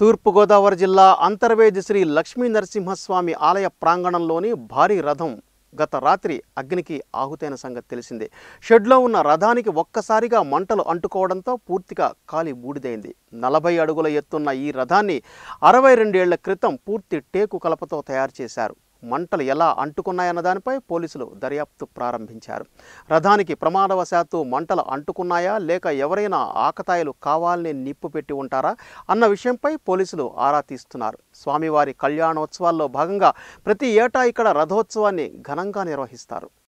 తూర్పుగోదావరి జిల్లా అంతర్వేది శ్రీ లక్ష్మీ నరసింహస్వామి ఆలయ ప్రాంగణంలోని భారీ రథం గత రాత్రి అగ్నికి ఆహుతైన సంగతి తెలిసిందే షెడ్లో ఉన్న రథానికి ఒక్కసారిగా మంటలు అంటుకోవడంతో పూర్తిగా కాలి బూడిదైంది నలభై అడుగుల ఎత్తున్న ఈ రథాన్ని అరవై రెండేళ్ల క్రితం పూర్తి టేకు కలపతో తయారు చేశారు మంటలు ఎలా అంటుకున్నాయన్న దానిపై పోలీసులు దర్యాప్తు ప్రారంభించారు రథానికి ప్రమాదవశాత్తు మంటలు అంటుకున్నాయా లేక ఎవరైనా ఆకతాయిలు కావాలని నిప్పు పెట్టి ఉంటారా అన్న విషయంపై పోలీసులు ఆరా తీస్తున్నారు స్వామివారి కళ్యాణోత్సవాల్లో భాగంగా ప్రతి ఏటా ఇక్కడ రథోత్సవాన్ని ఘనంగా నిర్వహిస్తారు